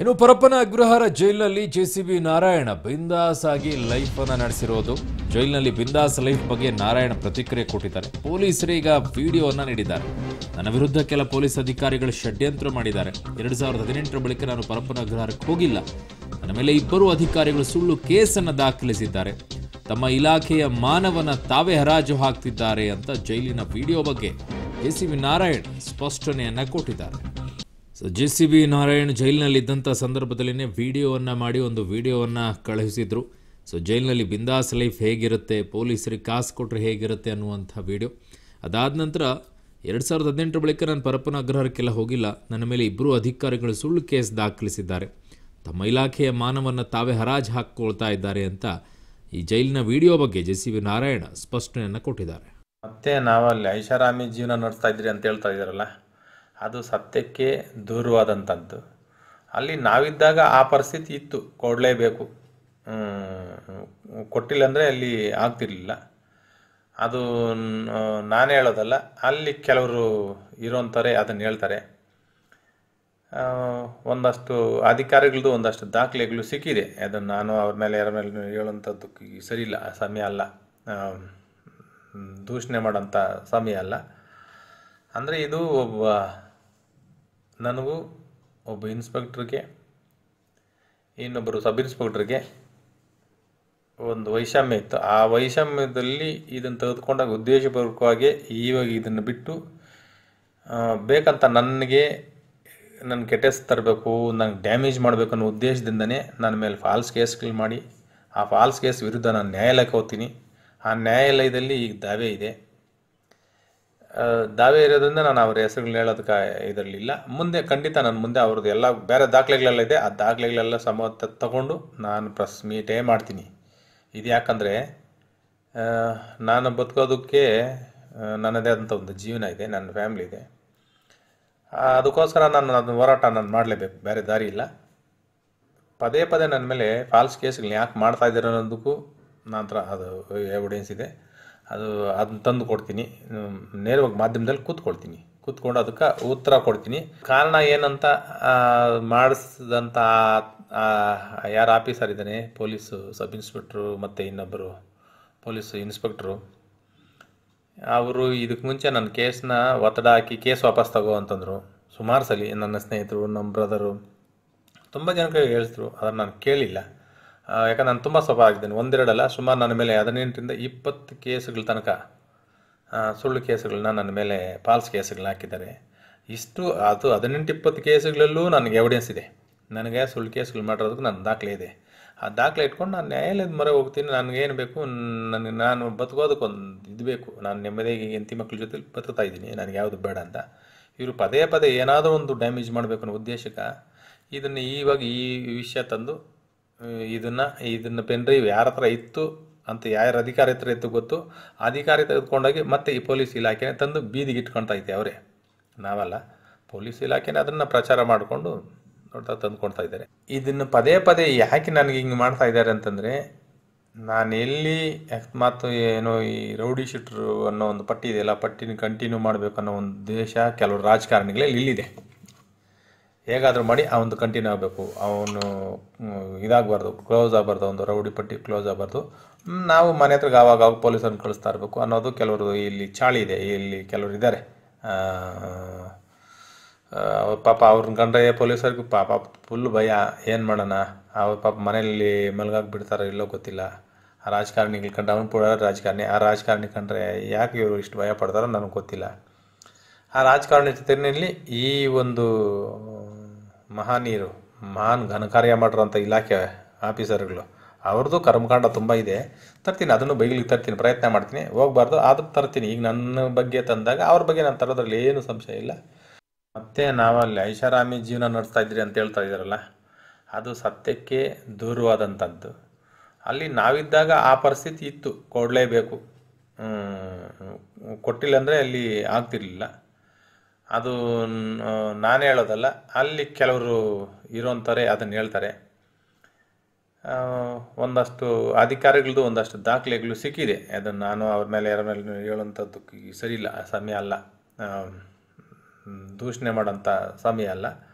ಇನ್ನು ಪರಪ್ಪನ ಅಗ್ರಹಾರ ಜೈಲಿನಲ್ಲಿ ಜೆಸಿಬಿ ನಾರಾಯಣ ಬಿಂದಾಸ್ ಆಗಿ ಲೈಫ್ ಅನ್ನ ನಡೆಸಿರೋದು ಜೈಲಿನಲ್ಲಿ ಬಿಂದಾಸ್ ಲೈಫ್ ಬಗ್ಗೆ ನಾರಾಯಣ ಪ್ರತಿಕ್ರಿಯೆ ಕೊಟ್ಟಿದ್ದಾರೆ ಪೊಲೀಸರು ಈಗ ವಿಡಿಯೋವನ್ನ ನೀಡಿದ್ದಾರೆ ನನ್ನ ವಿರುದ್ಧ ಕೆಲ ಪೊಲೀಸ್ ಅಧಿಕಾರಿಗಳು ಷಡ್ಯಂತ್ರ ಮಾಡಿದ್ದಾರೆ ಎರಡು ಸಾವಿರದ ಹದಿನೆಂಟರ ಬಳಿಕ ನಾನು ಪರಪ್ಪನ ಅಗ್ರಹಾರಕ್ಕೆ ಹೋಗಿಲ್ಲ ನನ್ನ ಮೇಲೆ ಇಬ್ಬರು ಅಧಿಕಾರಿಗಳು ಸುಳ್ಳು ಕೇಸನ್ನು ದಾಖಲಿಸಿದ್ದಾರೆ ತಮ್ಮ ಇಲಾಖೆಯ ಮಾನವನ ತಾವೇ ಹರಾಜು ಹಾಕ್ತಿದ್ದಾರೆ ಅಂತ ಜೈಲಿನ ವಿಡಿಯೋ ಬಗ್ಗೆ ಬಿ ನಾರಾಯಣ್ ಸ್ಪಷ್ಟನೆಯನ್ನ ಕೊಟ್ಟಿದ್ದಾರೆ so J C B Narayan ಜೈಲಿನಲ್ಲಿದ್ದಂಥ ಸಂದರ್ಭದಲ್ಲಿನೇ ವಿಡಿಯೋವನ್ನು ಮಾಡಿ ಒಂದು ವಿಡಿಯೋವನ್ನು ಕಳುಹಿಸಿದರು ಸೊ ಜೈಲಿನಲ್ಲಿ ಬಿಂದಾಸ್ ಲೈಫ್ ಹೇಗಿರುತ್ತೆ ಪೊಲೀಸರಿಗೆ ಕಾಸು ಕೊಟ್ಟರೆ ಹೇಗಿರುತ್ತೆ ಅನ್ನುವಂಥ ವಿಡಿಯೋ ಅದಾದ ನಂತರ ಎರಡು ಸಾವಿರದ ಹದಿನೆಂಟರ ಬಳಿಕ ನಾನು ಪರಪ್ಪನ ಅಗ್ರಹಾರಕ್ಕೆಲ್ಲ ಹೋಗಿಲ್ಲ ನನ್ನ ಮೇಲೆ ಇಬ್ಬರು ಅಧಿಕಾರಿಗಳು ಸುಳ್ಳು ಕೇಸ್ ದಾಖಲಿಸಿದ್ದಾರೆ ತಮ್ಮ ಇಲಾಖೆಯ ಮಾನವನ್ನು ತಾವೇ ಹರಾಜು ಹಾಕ್ಕೊಳ್ತಾ ಇದ್ದಾರೆ ಅಂತ ಈ ಜೈಲಿನ ವಿಡಿಯೋ ಬಗ್ಗೆ ಜೆ ಸಿ ಬಿ ನಾರಾಯಣ ಸ್ಪಷ್ಟನೆಯನ್ನು ಕೊಟ್ಟಿದ್ದಾರೆ ಮತ್ತೆ ನಾವಲ್ಲಿ ಐಷಾರಾಮಿ ಜೀವನ ನಡೆಸ್ತಾ ಇದ್ರಿ ಅಂತ ಹೇಳ್ತಾ ಇದ್ದಾರಲ್ಲ ಅದು ಸತ್ಯಕ್ಕೆ ದೂರವಾದಂಥದ್ದು ಅಲ್ಲಿ ನಾವಿದ್ದಾಗ ಆ ಪರಿಸ್ಥಿತಿ ಇತ್ತು ಕೊಡಲೇಬೇಕು ಕೊಟ್ಟಿಲ್ಲ ಅಂದರೆ ಅಲ್ಲಿ ಆಗ್ತಿರಲಿಲ್ಲ ಅದು ನಾನು ಹೇಳೋದಲ್ಲ ಅಲ್ಲಿ ಕೆಲವರು ಇರೋಂಥರೆ ಅದನ್ನು ಹೇಳ್ತಾರೆ ಒಂದಷ್ಟು ಅಧಿಕಾರಿಗಳದ್ದು ಒಂದಷ್ಟು ದಾಖಲೆಗಳು ಸಿಕ್ಕಿದೆ ಅದನ್ನು ನಾನು ಅವ್ರ ಮೇಲೆ ಯಾರ ಮೇಲೆ ಹೇಳುವಂಥದ್ದು ಸರಿ ಇಲ್ಲ ಸಮಯ ಅಲ್ಲ ದೂಷಣೆ ಮಾಡೋಂಥ ಸಮಯ ಅಲ್ಲ ಅಂದರೆ ಇದು ಒಬ್ಬ ನನಗೂ ಒಬ್ಬ ಇನ್ಸ್ಪೆಕ್ಟ್ರಿಗೆ ಇನ್ನೊಬ್ಬರು ಸಬ್ ಇನ್ಸ್ಪೆಕ್ಟ್ರಿಗೆ ಒಂದು ವೈಷಮ್ಯ ಇತ್ತು ಆ ವೈಷಮ್ಯದಲ್ಲಿ ಇದನ್ನು ತೆಗೆದುಕೊಂಡಾಗ ಉದ್ದೇಶಪೂರ್ವಕವಾಗಿ ಇವಾಗ ಇದನ್ನು ಬಿಟ್ಟು ಬೇಕಂತ ನನಗೆ ನನ್ನ ಕೆಟೆಸ್ ತರಬೇಕು ನಂಗೆ ಡ್ಯಾಮೇಜ್ ಮಾಡಬೇಕು ಅನ್ನೋ ಉದ್ದೇಶದಿಂದನೇ ನನ್ನ ಮೇಲೆ ಫಾಲ್ಸ್ ಕೇಸ್ಗಳು ಮಾಡಿ ಆ ಫಾಲ್ಸ್ ಕೇಸ್ ವಿರುದ್ಧ ನಾನು ನ್ಯಾಯಾಲಯಕ್ಕೆ ಹೋಗ್ತೀನಿ ಆ ನ್ಯಾಯಾಲಯದಲ್ಲಿ ಈಗ ದಾವೆ ಇದೆ ದಾವೆ ಇರೋದ್ರಿಂದ ನಾನು ಅವ್ರ ಹೆಸರುಗಳನ್ನ ಹೇಳೋದಕ್ಕೆ ಇದರಲ್ಲಿಲ್ಲ ಮುಂದೆ ಖಂಡಿತ ನಾನು ಮುಂದೆ ಅವ್ರದ್ದು ಎಲ್ಲ ಬೇರೆ ದಾಖಲೆಗಳೆಲ್ಲ ಇದೆ ಆ ದಾಖಲೆಗಳೆಲ್ಲ ಸಮ ತಗೊಂಡು ನಾನು ಪ್ರೆಸ್ ಮೀಟೇ ಮಾಡ್ತೀನಿ ಇದು ಯಾಕಂದರೆ ನಾನು ಬದುಕೋದಕ್ಕೆ ನನ್ನದೇ ಆದಂಥ ಒಂದು ಜೀವನ ಇದೆ ನನ್ನ ಫ್ಯಾಮಿಲಿ ಇದೆ ಅದಕ್ಕೋಸ್ಕರ ನಾನು ಅದನ್ನು ಹೋರಾಟ ನಾನು ಮಾಡಲೇಬೇಕು ಬೇರೆ ದಾರಿ ಇಲ್ಲ ಪದೇ ಪದೇ ನನ್ನ ಮೇಲೆ ಫಾಲ್ಸ್ ಕೇಸ್ಗಳನ್ನ ಯಾಕೆ ಮಾಡ್ತಾ ಇದ್ದೀರೋ ಅನ್ನೋದಕ್ಕೂ ನಂತರ ಅದು ಎವಿಡೆನ್ಸ್ ಇದೆ ಅದು ಅದನ್ನ ತಂದು ಕೊಡ್ತೀನಿ ನೇರವಾಗಿ ಮಾಧ್ಯಮದಲ್ಲಿ ಕೂತ್ಕೊಳ್ತೀನಿ ಕೂತ್ಕೊಂಡು ಅದಕ್ಕೆ ಉತ್ತರ ಕೊಡ್ತೀನಿ ಕಾರಣ ಏನಂತ ಮಾಡಿಸಿದಂಥ ಯಾರು ಆಫೀಸರ್ ಇದ್ದಾನೆ ಪೊಲೀಸು ಸಬ್ ಇನ್ಸ್ಪೆಕ್ಟ್ರು ಮತ್ತು ಇನ್ನೊಬ್ಬರು ಪೊಲೀಸ್ ಇನ್ಸ್ಪೆಕ್ಟ್ರು ಅವರು ಇದಕ್ಕೆ ಮುಂಚೆ ನನ್ನ ಕೇಸನ್ನ ಒತ್ತಡ ಹಾಕಿ ಕೇಸ್ ವಾಪಸ್ ತಗೋ ಅಂತಂದರು ಸುಮಾರು ಸಲ ನನ್ನ ಸ್ನೇಹಿತರು ನಮ್ಮ ಬ್ರದರು ತುಂಬ ಜನಕ್ಕೆ ಹೇಳಿದ್ರು ಅದನ್ನು ನಾನು ಕೇಳಿಲ್ಲ ಯಾಕಂದ್ರೆ ನಾನು ತುಂಬ ಸಫರ್ ಆಗಿದ್ದೀನಿ ಒಂದೆರಡಲ್ಲ ಸುಮಾರು ನನ್ನ ಮೇಲೆ ಹದಿನೆಂಟರಿಂದ ಇಪ್ಪತ್ತು ಕೇಸುಗಳ ತನಕ ಸುಳ್ಳು ಕೇಸುಗಳನ್ನ ನನ್ನ ಮೇಲೆ ಫಾಲ್ಸ್ ಕೇಸುಗಳನ್ನ ಹಾಕಿದ್ದಾರೆ ಇಷ್ಟು ಅದು ಹದಿನೆಂಟು ಇಪ್ಪತ್ತು ಕೇಸುಗಳಲ್ಲೂ ನನಗೆ ಎವಿಡೆನ್ಸ್ ಇದೆ ನನಗೆ ಸುಳ್ಳು ಕೇಸ್ಗಳು ಮಾಡಿರೋದಕ್ಕೆ ನನ್ನ ದಾಖಲೆ ಇದೆ ಆ ದಾಖಲೆ ಇಟ್ಕೊಂಡು ನಾನು ನ್ಯಾಯಾಲಯದ ಮೊರೆ ಹೋಗ್ತೀನಿ ನನಗೇನು ಬೇಕು ನನಗೆ ನಾನು ಬದುಕೋದಕ್ಕೊಂದು ಇದು ಬೇಕು ನಾನು ನೆಮ್ಮದಿಗೆ ಎಂತಿ ಮಕ್ಕಳ ಜೊತೆ ಬದುಕ್ತಾ ಇದ್ದೀನಿ ನನಗೆ ಯಾವುದು ಬೇಡ ಅಂತ ಇವರು ಪದೇ ಪದೇ ಏನಾದರೂ ಒಂದು ಡ್ಯಾಮೇಜ್ ಮಾಡಬೇಕು ಅನ್ನೋ ಉದ್ದೇಶಕ್ಕೆ ಇದನ್ನು ಈವಾಗ ಈ ವಿಷಯ ತಂದು ಇದನ್ನು ಇದನ್ನು ಪೆನ್ ಡ್ರೈವ್ ಯಾರ ಹತ್ರ ಇತ್ತು ಅಂತ ಯಾರ ಅಧಿಕಾರಿ ಹತ್ರ ಇತ್ತು ಗೊತ್ತು ಅಧಿಕಾರಿ ತೆಗೆದುಕೊಂಡೋಗಿ ಮತ್ತೆ ಈ ಪೊಲೀಸ್ ಇಲಾಖೆನೇ ತಂದು ಬೀದಿಗೆ ಇಟ್ಕೊಳ್ತಾ ಇದ್ದೆ ಅವರೇ ನಾವಲ್ಲ ಪೊಲೀಸ್ ಇಲಾಖೆನೇ ಅದನ್ನು ಪ್ರಚಾರ ಮಾಡಿಕೊಂಡು ನೋಡ್ತಾ ತಂದುಕೊಳ್ತಾ ಇದ್ದಾರೆ ಇದನ್ನು ಪದೇ ಪದೇ ಯಾಕೆ ನನಗೆ ಹಿಂಗೆ ಮಾಡ್ತಾ ಇದ್ದಾರೆ ಅಂತಂದರೆ ನಾನು ಎಲ್ಲಿ ಅಕಸ್ಮಾತ್ ಏನು ಈ ರೌಡಿ ಶೀಟ್ರು ಅನ್ನೋ ಒಂದು ಪಟ್ಟಿ ಇದೆಯಲ್ಲ ಪಟ್ಟಿನ ಕಂಟಿನ್ಯೂ ಮಾಡಬೇಕು ಅನ್ನೋ ಒಂದು ದೇಶ ಕೆಲವು ರಾಜಕಾರಣಿಗಳಲ್ಲಿ ಇಲ್ಲಿದೆ ಹೇಗಾದರೂ ಮಾಡಿ ಆ ಒಂದು ಕಂಟಿನ್ಯೂ ಆಗಬೇಕು ಅವನು ಇದಾಗಬಾರ್ದು ಕ್ಲೋಸ್ ಆಗಬಾರ್ದು ಒಂದು ರೌಡಿ ಪಟ್ಟಿ ಕ್ಲೋಸ್ ಆಗಬಾರ್ದು ನಾವು ಮನೆ ಹತ್ರ ಆವಾಗ ಆವಾಗ ಪೊಲೀಸನ್ನು ಕಳಿಸ್ತಾ ಇರಬೇಕು ಅನ್ನೋದು ಕೆಲವರು ಇಲ್ಲಿ ಚಾಳಿ ಇದೆ ಇಲ್ಲಿ ಕೆಲವರು ಇದ್ದಾರೆ ಪಾಪ ಅವ್ರನ್ನ ಕಂಡ್ರೆ ಪೊಲೀಸರಿಗೆ ಪಾಪ ಫುಲ್ ಭಯ ಏನು ಮಾಡೋಣ ಅವ್ರ ಪಾಪ ಮನೆಯಲ್ಲಿ ಮಲಗಾಗಿ ಬಿಡ್ತಾರೋ ಇಲ್ಲೋ ಗೊತ್ತಿಲ್ಲ ಆ ರಾಜಕಾರಣಿಗಳು ಕಂಡು ಅವನು ಕೂಡ ರಾಜಕಾರಣಿ ಆ ರಾಜಕಾರಣಿ ಕಂಡ್ರೆ ಯಾಕೆ ಇವರು ಇಷ್ಟು ಭಯ ಪಡ್ತಾರೋ ನನಗೆ ಗೊತ್ತಿಲ್ಲ ಆ ರಾಜಕಾರಣಿ ಜೊತೆಯಲ್ಲಿ ಈ ಒಂದು ಮಹಾನೀರು ಮಹಾನ್ ಘನಕಾರ್ಯ ಮಾಡಿರೋಂಥ ಇಲಾಖೆ ಆಫೀಸರ್ಗಳು ಅವ್ರದ್ದು ಕರ್ಮಕಾಂಡ ತುಂಬ ಇದೆ ತರ್ತೀನಿ ಅದನ್ನು ಬೈಗಲಿಗೆ ತರ್ತೀನಿ ಪ್ರಯತ್ನ ಮಾಡ್ತೀನಿ ಹೋಗ್ಬಾರ್ದು ಆದರೂ ತರ್ತೀನಿ ಈಗ ನನ್ನ ಬಗ್ಗೆ ತಂದಾಗ ಅವ್ರ ಬಗ್ಗೆ ನಾನು ತರೋದ್ರಲ್ಲಿ ಏನು ಸಂಶಯ ಇಲ್ಲ ಮತ್ತು ನಾವಲ್ಲಿ ಐಷಾರಾಮಿ ಜೀವನ ನಡೆಸ್ತಾ ಅಂತ ಹೇಳ್ತಾ ಇದ್ದಾರಲ್ಲ ಅದು ಸತ್ಯಕ್ಕೆ ದೂರವಾದಂಥದ್ದು ಅಲ್ಲಿ ನಾವಿದ್ದಾಗ ಆ ಪರಿಸ್ಥಿತಿ ಇತ್ತು ಕೊಡಲೇಬೇಕು ಕೊಟ್ಟಿಲ್ಲ ಅಂದರೆ ಅಲ್ಲಿ ಆಗ್ತಿರ್ಲಿಲ್ಲ ಅದು ನಾನು ಹೇಳೋದಲ್ಲ ಅಲ್ಲಿ ಕೆಲವರು ಇರೋಂಥವ್ರೆ ಅದನ್ನು ಹೇಳ್ತಾರೆ ಒಂದಷ್ಟು ಅಧಿಕಾರಿಗಳದು ಒಂದಷ್ಟು ದಾಖಲೆಗಳು ಸಿಕ್ಕಿದೆ ಅದನ್ನು ನಾನು ಅವ್ರ ಮೇಲೆ ಯಾರ ಮೇಲೆ ಹೇಳೋಂಥದ್ದು ಸರಿ ಇಲ್ಲ ಸಮಯ ಅಲ್ಲ ದೂಷಣೆ ಮಾಡೋಂಥ ಸಮಯ ಅಲ್ಲ